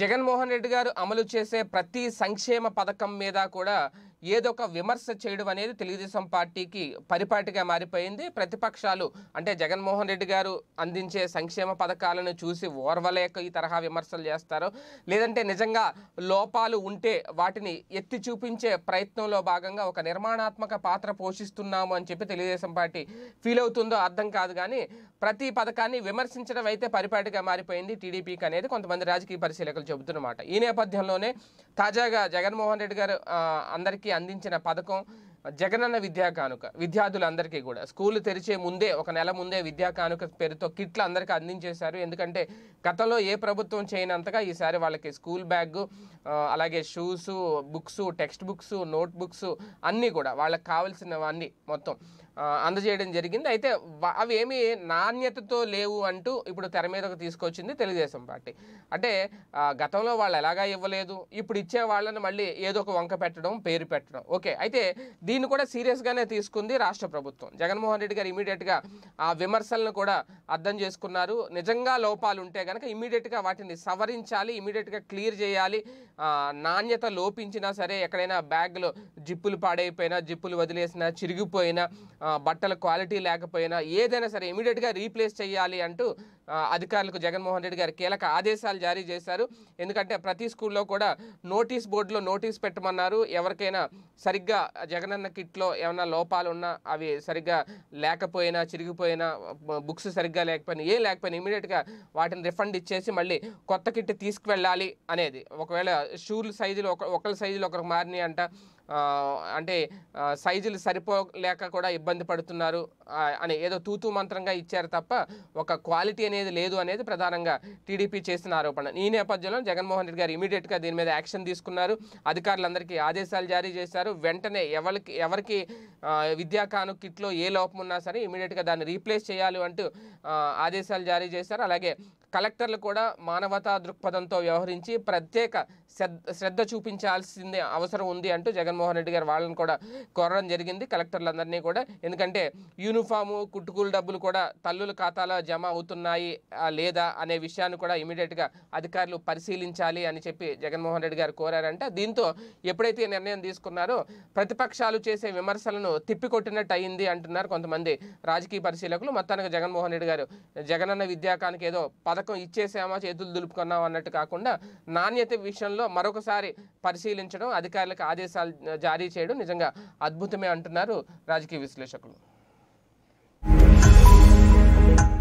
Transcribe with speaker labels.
Speaker 1: జగన్మోహన్ రెడ్డి గారు అమలు చేసే ప్రతి సంక్షేమ పథకం మీద కూడా ఏదో ఒక విమర్శ చేయడం అనేది తెలుగుదేశం పార్టీకి పరిపాటిగా మారిపోయింది ప్రతిపక్షాలు అంటే జగన్మోహన్ రెడ్డి గారు అందించే సంక్షేమ పథకాలను చూసి ఓర్వలేక ఈ తరహా విమర్శలు చేస్తారు లేదంటే నిజంగా లోపాలు ఉంటే వాటిని ఎత్తి చూపించే ప్రయత్నంలో భాగంగా ఒక నిర్మాణాత్మక పాత్ర పోషిస్తున్నాము అని చెప్పి తెలుగుదేశం పార్టీ ఫీల్ అవుతుందో అర్థం కాదు కానీ ప్రతి పథకాన్ని విమర్శించడం అయితే పరిపాటిగా మారిపోయింది టీడీపీకి అనేది కొంతమంది రాజకీయ పరిశీలకులు చెబుతున్నమాట ఈ నేపథ్యంలోనే తాజాగా జగన్మోహన్ రెడ్డి గారు అందరికీ అందించిన పథకం జగనన్న విద్యా కానుక విద్యార్థులందరికీ కూడా స్కూల్ తెరిచే ముందే ఒక నెల ముందే విద్యా కానుక పేరుతో కిట్లు అందరికీ అందించేశారు ఎందుకంటే గతంలో ఏ ప్రభుత్వం చేయనంతగా ఈసారి వాళ్ళకి స్కూల్ బ్యాగ్ అలాగే shoes books text books note అన్నీ కూడా వాళ్ళకి కావాల్సినవన్నీ మొత్తం అందజేయడం జరిగింది అయితే అవి ఏమి నాణ్యతతో లేవు అంటూ ఇప్పుడు తెర మీదకు తీసుకొచ్చింది తెలుగుదేశం పార్టీ అంటే గతంలో వాళ్ళు ఎలాగా ఇవ్వలేదు ఇప్పుడు ఇచ్చే వాళ్ళని మళ్ళీ ఏదో ఒక వంక పెట్టడం పేరు పెట్టడం ఓకే అయితే దీన్ని కూడా సీరియస్గానే తీసుకుంది రాష్ట్ర ప్రభుత్వం జగన్మోహన్ రెడ్డి గారు ఇమీడియట్గా ఆ విమర్శలను కూడా అర్థం చేసుకున్నారు నిజంగా లోపాలు ఉంటే కనుక ఇమీడియట్గా వాటిని సవరించాలి ఇమీడియట్గా క్లియర్ చేయాలి నాణ్యత లోపించినా సరే ఎక్కడైనా బ్యాగ్లో జిప్పులు పాడైపోయినా జిప్పులు వదిలేసినా చిరిగిపోయినా బట్టల క్వాలిటీ లేకపోయినా ఏదైనా సరే ఇమీడియట్గా రీప్లేస్ చేయాలి అంటూ అధికారులకు జగన్మోహన్ రెడ్డి గారు కీలక ఆదేశాలు జారీ చేశారు ఎందుకంటే ప్రతి స్కూల్లో కూడా నోటీస్ బోర్డులో నోటీస్ పెట్టమన్నారు ఎవరికైనా సరిగ్గా జగనన్న కిట్లో ఏమైనా లోపాలు ఉన్నా అవి సరిగ్గా లేకపోయినా చిరిగిపోయినా బుక్స్ సరిగ్గా లేకపోయినా ఏ లేకపోయినా ఇమీడియట్గా వాటిని రిఫండ్ ఇచ్చేసి మళ్ళీ కొత్త కిట్ తీసుకువెళ్ళాలి అనేది ఒకవేళ షూలు సైజులు ఒక ఒకరి సైజులు ఒకరికి మారినాయి అంట అంటే సైజులు సరిపోలేక కూడా ఇబ్బంది పడుతున్నారు అని ఏదో తూతూ మంత్రంగా ఇచ్చారు తప్ప ఒక క్వాలిటీ అనేది లేదు అనేది ప్రధానంగా టీడీపీ చేసిన ఆరోపణ ఈ నేపథ్యంలో జగన్మోహన్ రెడ్డి గారు ఇమీడియట్గా దీని మీద యాక్షన్ తీసుకున్నారు అధికారులందరికీ ఆదేశాలు జారీ చేశారు వెంటనే ఎవరికి ఎవరికి విద్యా కిట్లో ఏ లోపం ఉన్నా సరే ఇమీడియట్గా దాన్ని రీప్లేస్ చేయాలి అంటూ ఆదేశాలు జారీ చేశారు అలాగే కలెక్టర్లు కూడా మానవతా దృక్పథంతో వ్యవహరించి ప్రత్యేక శ్రద్ధ చూపించాల్సింది అవసరం ఉంది అంటూ జగన్మోహన్ రెడ్డి గారు వాళ్ళని కూడా కోరడం జరిగింది కలెక్టర్లందరినీ కూడా ఎందుకంటే యూనిఫాము కుట్టుకూలు డబ్బులు కూడా తల్లుల ఖాతాలో జమ అవుతున్నాయి లేదా అనే విషయాన్ని కూడా ఇమీడియట్గా అధికారులు పరిశీలించాలి అని చెప్పి జగన్మోహన్ రెడ్డి గారు కోరారంట దీంతో ఎప్పుడైతే నిర్ణయం తీసుకున్నారో ప్రతిపక్షాలు చేసే విమర్శలను తిప్పికొట్టినట్టు అయింది అంటున్నారు కొంతమంది రాజకీయ పరిశీలకులు మొత్తానికి జగన్మోహన్ రెడ్డి గారు జగనన్న విద్యాకానికి ఏదో పథకం ఇచ్చేసామా చేతులు దులుపుకున్నాం అన్నట్టు కాకుండా నాణ్యత విషయంలో మరొకసారి పరిశీలించడం అధికారులకు ఆదేశాలు జారీ చేయడం నిజంగా అద్భుతమే అంటున్నారు రాజకీయ విశ్లేషకులు